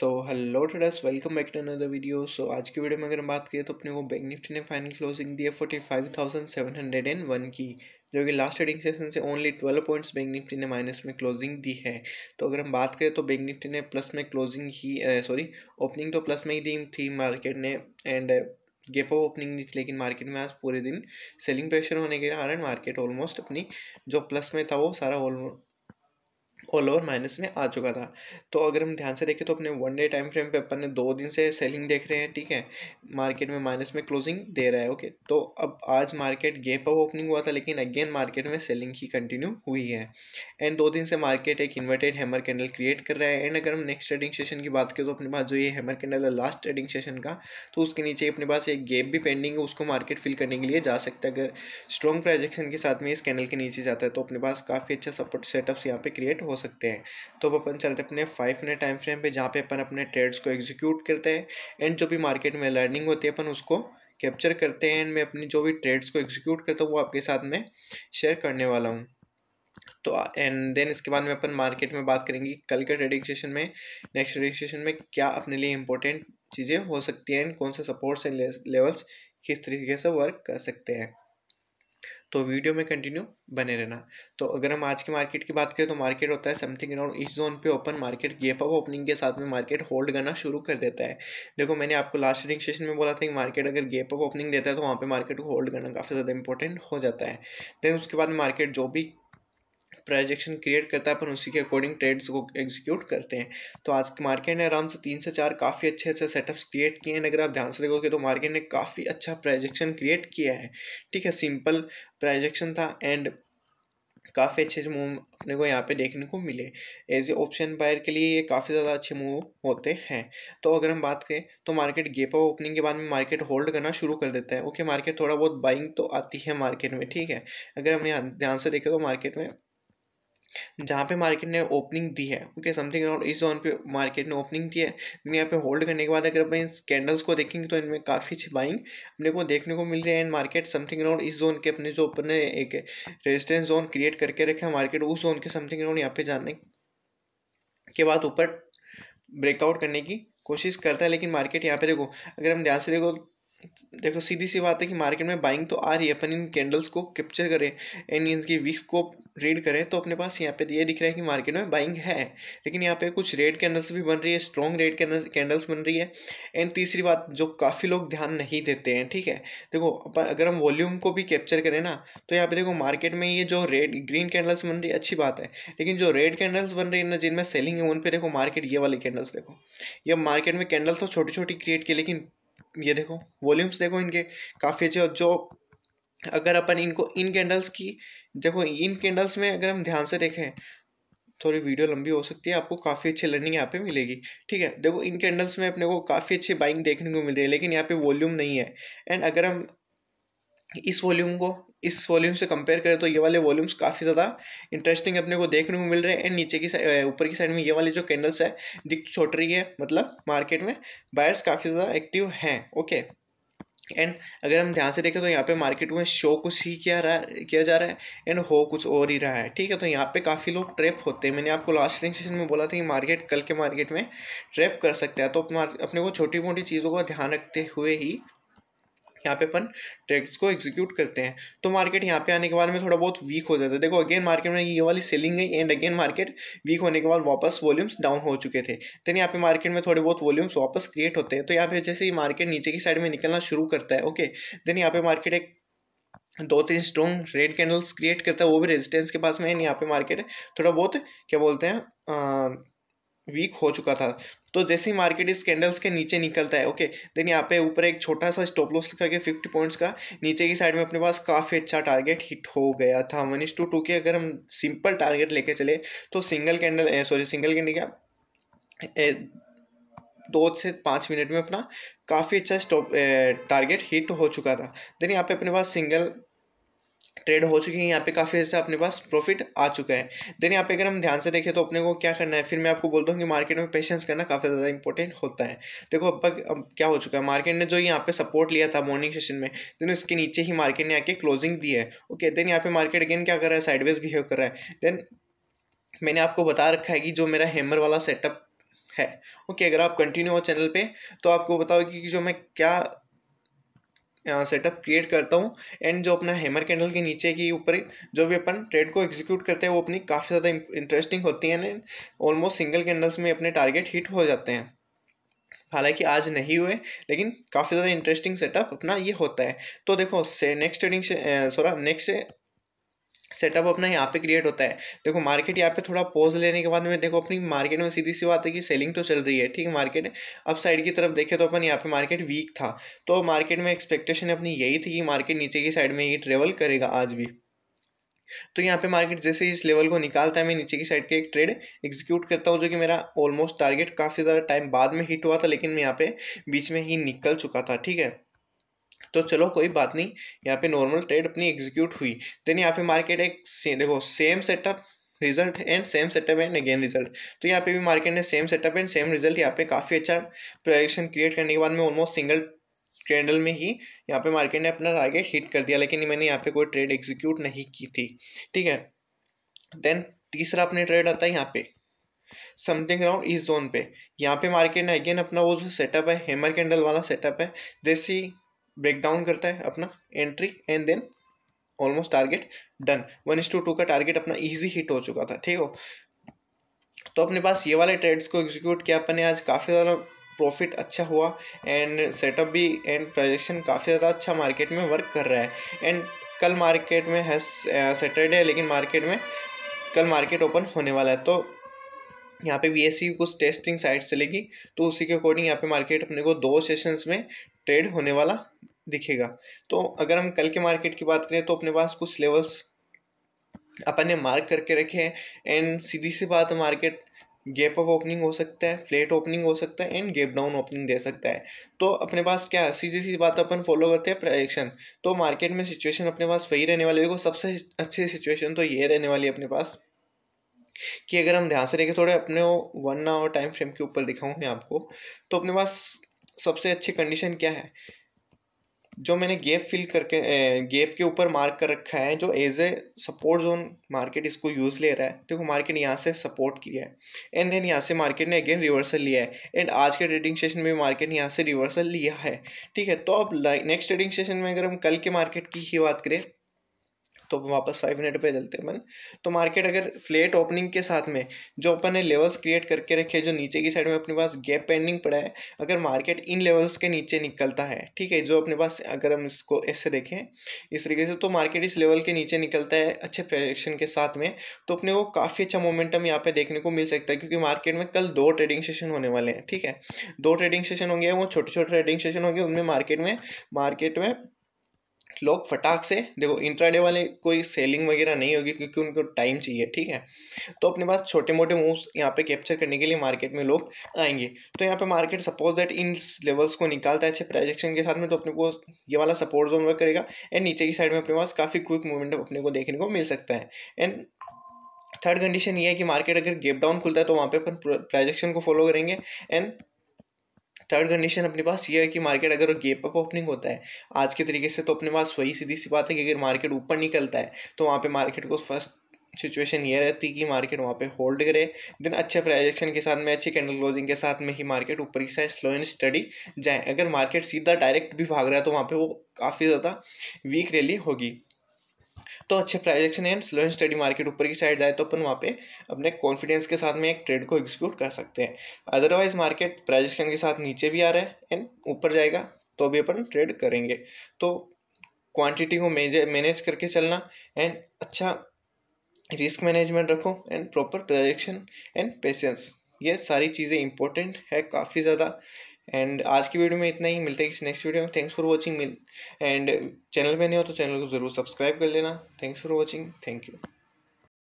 so hello traders welcome back to another video so आज की video में अगर हम बात करें तो अपने को बैंक निफ्टी ने फाइनल क्लोजिंग दी है forty five thousand seven hundred and one की जो कि लास्ट ट्रेडिंग सेशन से only twelve points Bank Nifty ने माइनस में क्लोजिंग दी है तो अगर हम बात करें तो बैंक निफ्टी ने प्लस में क्लोजिंग ही सॉरी ओपनिंग तो प्लस में ही दी थी मार्केट ने एंड गेप ऑफ ओपनिंग दी थी लेकिन मार्केट में आज पूरे दिन सेलिंग प्रेशर होने के कारण मार्केट ऑलमोस्ट अपनी जो प्लस में था वो सारा ऑलमोस्ट ऑल ओवर माइनस में आ चुका था तो अगर हम ध्यान से देखें तो अपने वन डे टाइम फ्रेम पे अपन ने दो दिन से सेलिंग देख रहे हैं ठीक है मार्केट में माइनस में क्लोजिंग दे रहा है ओके तो अब आज मार्केट गैप अप ओपनिंग हुआ था लेकिन अगेन मार्केट में सेलिंग ही कंटिन्यू हुई है एंड दो दिन से मार्केट एक इन्वर्टेड हैमर कैंडल क्रिएट कर रहा है एंड अगर हम नेक्स्ट ट्रेडिंग सेशन की बात करें तो अपने पास जो ये हैमर कैंडल है लास्ट ट्रेडिंग सेशन का तो उसके नीचे अपने पास एक गैप भी पेंडिंग है उसको मार्केट फिल करने के लिए जा सकता है अगर स्ट्रॉन्ग प्रोजेक्शन के साथ में इस कैंडल के नीचे जाता है तो अपने पास काफ़ी अच्छा सपोर्ट सेटअप्स यहाँ पे क्रिएट हो सकते हैं तो अब अपन चलते अपने फाइव मिनट टाइम फ्रेम पे जहाँ पे अपन अपने ट्रेड्स को एग्जीक्यूट करते हैं एंड जो भी मार्केट में लर्निंग होती है अपन उसको कैप्चर करते हैं एंड मैं अपनी जो भी ट्रेड्स को एग्जीक्यूट करता हूँ वो आपके साथ में शेयर करने वाला हूँ तो एंड देन इसके बाद में अपन मार्केट में बात करेंगे कल के ट्रेडिंग सेशन में नेक्स्ट ट्रेडिंग सेशन में क्या अपने लिए इंपॉर्टेंट चीज़ें हो सकती हैं एंड कौन से सपोर्ट्स एंड लेवल्स किस तरीके से वर्क कर सकते हैं तो वीडियो में कंटिन्यू बने रहना तो अगर हम आज की मार्केट की बात करें तो मार्केट होता है समथिंग अराउंड इस जोन पे open market gap up opening के साथ में मार्केट होल्ड करना शुरू कर देता है देखो मैंने आपको लास्ट ट्रेडिंग सेशन में बोला था कि मार्केट अगर गेप अप ओपनिंग देता है तो वहाँ पर मार्केट को होल्ड करना काफ़ी ज़्यादा इंपॉर्टेंट हो जाता है देन उसके बाद मार्केट जो भी प्रोजेक्शन क्रिएट करता है अपन उसी के अकॉर्डिंग ट्रेड्स को एग्जीक्यूट करते हैं तो आज के मार्केट ने आराम से तीन से चार काफ़ी अच्छे अच्छे सेटअप्स क्रिएट किए हैं अगर आप ध्यान से देखोगे तो मार्केट ने काफ़ी अच्छा प्रोजेक्शन क्रिएट किया है ठीक है सिंपल प्रोजेक्शन था एंड काफ़ी अच्छे अच्छे मूव अपने को यहाँ पे देखने को मिले एज ए ऑप्शन बायर के लिए ये काफ़ी ज़्यादा अच्छे मूव होते हैं तो अगर हम बात करें तो मार्केट गेप ऑफ ओपनिंग के बाद में मार्केट होल्ड करना शुरू कर देता है ओके मार्केट थोड़ा बहुत बाइंग तो आती है मार्केट में ठीक है अगर हम यहाँ ध्यान से देखें तो मार्केट में जहाँ पे मार्केट ने ओपनिंग दी है ओके समथिंग अराउंड इस जोन पे मार्केट ने ओपनिंग दी है लेकिन यहाँ पे होल्ड करने के बाद अगर अपन इस कैंडल्स को देखेंगे तो इनमें काफ़ी अच्छी बाइंग अपने को देखने को मिल रही है एंड मार्केट समथिंग अराउंड इस जोन के अपने जो अपने एक रेजिस्टेंस जोन क्रिएट करके रखे हैं मार्केट उस जोन के समथिंग अराउंड यहाँ पे जाने के बाद ऊपर ब्रेकआउट करने की कोशिश करता है लेकिन मार्केट यहाँ पे देखो अगर हम ध्यान से देखो देखो सीधी सी बात है कि मार्केट में बाइंग तो आ रही है अपन इन कैंडल्स को कैप्चर करें एंड इनकी वीक्स को रीड करें तो अपने पास यहाँ पे ये दिख रहा है कि मार्केट में बाइंग है लेकिन यहाँ पे कुछ रेड कैंडल्स भी बन रही है स्ट्रॉन्ग रेड कैंडल्स बन रही है एंड तीसरी बात जो काफ़ी लोग ध्यान नहीं देते हैं ठीक है देखो अगर हम वॉल्यूम को भी कैप्चर करें ना तो यहाँ पे देखो मार्केट में ये जो रेड ग्रीन कैंडल्स बन रही है अच्छी बात है लेकिन जो रेड कैंडल्स बन रही है ना जिनमें सेलिंग है उन पर देखो मार्केट ये वाले कैंडल्स देखो ये मार्केट में कैंडल्स तो छोटी छोटी क्रिएट की लेकिन ये देखो वॉल्यूम्स देखो इनके काफ़ी अच्छे और जो अगर अपन इनको इन कैंडल्स की देखो इन कैंडल्स में अगर हम ध्यान से देखें थोड़ी वीडियो लंबी हो सकती है आपको काफ़ी अच्छी लर्निंग यहाँ पे मिलेगी ठीक है देखो इन कैंडल्स में अपने को काफ़ी अच्छी बाइंग देखने को मिल रही है लेकिन यहाँ पे वॉल्यूम नहीं है एंड अगर हम इस वॉल्यूम को इस वॉल्यूम से कंपेयर करें तो ये वाले वॉल्यूम्स काफ़ी ज़्यादा इंटरेस्टिंग अपने को देखने को मिल रहे हैं एंड नीचे की ऊपर की साइड में ये वाली जो कैंडल्स है दिख छोट रही है मतलब मार्केट में बायर्स काफ़ी ज़्यादा एक्टिव हैं ओके एंड अगर हम ध्यान से देखें तो यहाँ पे मार्केट में शो कुछ ही किया रहा किया जा रहा है एंड हो कुछ और ही रहा है ठीक है तो यहाँ पे काफ़ी लोग ट्रैप होते हैं मैंने आपको लास्ट ट्रेनिंग सेशन में बोला था कि मार्केट कल के मार्केट में ट्रैप कर सकते हैं तो अपने को छोटी मोटी चीज़ों का ध्यान रखते हुए ही यहाँ पे अपन ट्रेड्स को एग्जीक्यूट करते हैं तो मार्केट यहाँ पे आने के बाद में थोड़ा बहुत वीक हो जाता है देखो अगेन मार्केट में ये वाली सेलिंग गई एंड अगेन मार्केट वीक होने के बाद वापस वॉल्यूम्स डाउन हो चुके थे देन यहाँ पे मार्केट में थोड़े बहुत वॉल्यूम्स वापस क्रिएट होते हैं तो यहाँ पे जैसे मार्केट नीचे की साइड में निकलना शुरू करता है ओके देन यहाँ पे मार्केट एक दो तीन स्ट्रॉन्ग रेड कैंडल्स क्रिएट करता है वो भी रेजिस्टेंस के पास में एंड यहाँ पे मार्केट थोड़ा बहुत क्या बोलते हैं वीक हो चुका था तो जैसे ही मार्केट इस कैंडल्स के नीचे निकलता है ओके देन यहाँ पे ऊपर एक छोटा सा स्टॉप लॉस करके फिफ्टी पॉइंट्स का नीचे की साइड में अपने पास काफ़ी अच्छा टारगेट हिट हो गया था वन इज टू टू के अगर हम सिंपल टारगेट लेके चले तो single candle sorry single candle क्या दो से पाँच मिनट में अपना काफ़ी अच्छा स्टॉप टारगेट हिट हो चुका था देन यहाँ पे अपने पास सिंगल ट्रेड हो चुकी है यहाँ पे काफ़ी ऐसे अपने पास प्रॉफिट आ चुका है देन यहाँ पे अगर हम ध्यान से देखें तो अपने को क्या करना है फिर मैं आपको बोलता हूँ कि मार्केट में पेशेंस करना काफ़ी ज़्यादा इंपॉर्टेंट होता है देखो अब तक अब क्या हो चुका है मार्केट ने जो यहाँ पे सपोर्ट लिया था मॉर्निंग सेशन में देन उसके नीचे ही मार्केट ने आके क्लोजिंग दी है ओके देन यहाँ पे मार्केट अगेन क्या कर रहा है साइडवेज बिहेव कर रहा है देन मैंने आपको बता रखा है कि जो मेरा हैमर वाला सेटअप है ओके okay, अगर आप कंटिन्यू हो चैनल पे तो आपको बताओ कि जो मैं क्या सेटअप क्रिएट करता हूँ एंड जो अपना हैमर कैंडल के नीचे की ऊपर जो भी अपन ट्रेड को एग्जीक्यूट करते हैं वो अपनी काफ़ी ज़्यादा इंटरेस्टिंग होती है एंड ऑलमोस्ट सिंगल कैंडल्स में अपने टारगेट हिट हो जाते हैं हालांकि आज नहीं हुए लेकिन काफ़ी ज़्यादा इंटरेस्टिंग सेटअप अपना ये होता है तो देखो से नेक्स्ट ट्रेडिंग से सॉरा नेक्स्ट सेटअप अपना यहाँ पे क्रिएट होता है देखो मार्केट यहाँ पे थोड़ा पोज लेने के बाद में देखो अपनी मार्केट में सीधी सी बात है कि सेलिंग तो चल रही है ठीक है मार्केट अब साइड की तरफ देखें तो अपन यहाँ पे मार्केट वीक था तो मार्केट में एक्सपेक्टेशन अपनी यही थी कि मार्केट नीचे की साइड में ही ट्रेवल करेगा आज भी तो यहाँ पे मार्केट जैसे इस लेवल को निकालता है मैं नीचे की साइड के एक ट्रेड एग्जीक्यूट करता हूँ जो कि मेरा ऑलमोस्ट टारगेट काफ़ी ज़्यादा टाइम बाद में हिट हुआ था लेकिन मैं यहाँ पे बीच में ही निकल चुका था ठीक है तो चलो कोई बात नहीं यहाँ पे नॉर्मल ट्रेड अपनी एग्जीक्यूट हुई देन यहाँ पे मार्केट एक से, देखो same setup result and same setup and again result तो यहाँ पे भी मार्केट ने same setup and same result यहाँ पे काफ़ी अच्छा प्रोजेक्शन क्रिएट करने के बाद में ऑलमोस्ट सिंगल कैंडल में ही यहाँ पे मार्केट ने अपना टारगेट हिट कर दिया लेकिन मैंने यहाँ पे कोई ट्रेड एग्जीक्यूट नहीं की थी ठीक है देन तीसरा अपने ट्रेड आता है यहाँ पे समथिंग अराउंड इस जोन पे यहाँ पे मार्केट ने अगेन अपना वो जो सेटअप है हेमर कैंडल वाला सेटअप है जैसी ब्रेक डाउन करता है अपना entry and then almost target done one is to two का टारगेट अपना इजी हिट हो चुका था ठीक हो तो अपने पास ये वाले ट्रेड्स को एग्जीक्यूट किया अपन ने आज काफ़ी ज़्यादा प्रॉफिट अच्छा हुआ एंड सेटअप भी एंड प्रोजेक्शन काफ़ी ज़्यादा अच्छा मार्केट में वर्क कर रहा है एंड कल मार्केट में है सैटरडे है लेकिन मार्केट में कल मार्केट ओपन होने वाला है तो यहाँ पे बी कुछ टेस्टिंग साइट चलेगी तो उसी के अकॉर्डिंग यहाँ पे मार्केट अपने को दो सेशंस में ट्रेड होने वाला दिखेगा तो अगर हम कल के मार्केट की बात करें तो अपने पास कुछ लेवल्स अपन ने मार्क करके रखे हैं एंड सीधी सी बात मार्केट गैप अप ओपनिंग हो सकता है फ्लैट ओपनिंग हो सकता है एंड गैप डाउन ओपनिंग दे सकता है तो अपने पास क्या है सीधी सी बात अपन फॉलो करते हैं प्रोजेक्शन तो मार्केट में सिचुएशन अपने पास वही रहने वाली है देखो सबसे अच्छी सिचुएशन तो ये रहने वाली है अपने पास कि अगर हम ध्यान से देखें थोड़े अपने वन आवर टाइम फ्रेम के ऊपर दिखाऊँ मैं आपको तो अपने पास सबसे अच्छी कंडीशन क्या है जो मैंने गेप फिल करके गेप के ऊपर मार्क कर रखा है जो as a support zone market इसको यूज़ ले रहा है देखो तो मार्केट यहाँ से सपोर्ट किया है एंड देन यहाँ से मार्केट ने अगेन रिवर्सल लिया है एंड आज के ट्रेडिंग सेशन में मार्केट ने यहाँ से रिवर्सल लिया है ठीक है तो अब नेक्स्ट ट्रेडिंग सेशन में अगर हम कल के मार्केट की ही बात करें तो वापस फाइव हंड्रेड पर चलते हैं अपन तो मार्केट अगर फ्लेट ओपनिंग के साथ में जो अपन ने लेवल्स क्रिएट करके रखे जो नीचे की साइड में अपने पास गैप पेंडिंग पड़ा है अगर मार्केट इन लेवल्स के नीचे निकलता है ठीक है जो अपने पास अगर हम इसको ऐसे देखें इस तरीके से तो मार्केट इस लेवल के नीचे निकलता है अच्छे प्रोजेक्शन के साथ में तो अपने को काफ़ी अच्छा मोमेंटम यहाँ पे देखने को मिल सकता है क्योंकि मार्केट में कल दो ट्रेडिंग सेशन होने वाले हैं ठीक है दो ट्रेडिंग सेशन होंगे वो छोटे छोटे ट्रेडिंग सेशन होंगे उनमें मार्केट में मार्केट में लोग फटाक से देखो इंट्राडे वाले कोई सेलिंग वगैरह नहीं होगी क्योंकि उनको टाइम चाहिए ठीक है तो अपने पास छोटे मोटे मूव्स यहाँ पे कैप्चर करने के लिए मार्केट में लोग आएंगे तो यहाँ पे मार्केट सपोज दैट इन लेवल्स को निकालता है अच्छे प्रोजेक्शन के साथ में तो अपने को ये वाला सपोर्ट जोन वर्क करेगा एंड नीचे की साइड में अपने पास काफ़ी क्विक मूवमेंट अपने को देखने को मिल सकता है एंड थर्ड कंडीशन ये है कि मार्केट अगर गेप डाउन खुलता है तो वहाँ पे अपन प्रोजेक्शन को फॉलो करेंगे एंड थर्ड कंडीशन अपने पास ये है कि मार्केट अगर गेप अप ओपनिंग होता है आज के तरीके से तो अपने पास वही सीधी सी बात है कि अगर मार्केट ऊपर निकलता है तो वहाँ पे मार्केट को फर्स्ट सिचुएशन ये रहती कि मार्केट वहाँ पे होल्ड करे देन अच्छे प्राइजेक्शन के साथ में अच्छे कैंडल क्लोजिंग के साथ में ही मार्केट ऊपर की साइड स्लो एंड स्टडी जाए अगर मार्केट सीधा डायरेक्ट भी भाग रहा है तो वहाँ पे वो काफ़ी ज़्यादा वीक रैली होगी तो अच्छे projection and slow and steady market ऊपर की साइड जाए तो अपन वहाँ पे अपने कॉन्फिडेंस के साथ में एक ट्रेड को एग्जीक्यूट कर सकते हैं अदरवाइज मार्केट प्राइजेक्शन के साथ नीचे भी आ रहा है एंड ऊपर जाएगा तो भी अपन ट्रेड करेंगे तो क्वांटिटी को मैनेज करके चलना एंड अच्छा रिस्क मैनेजमेंट रखो and proper projection and patience ये सारी चीज़ें इंपॉर्टेंट है काफ़ी ज़्यादा एंड आज की वीडियो में इतना ही मिलते हैं किसी नेक्स्ट वीडियो में थैंक्स फॉर वॉचिंग मिल एंड चैनल में नहीं हो तो चैनल को ज़रूर सब्सक्राइब कर लेना thanks for watching thank you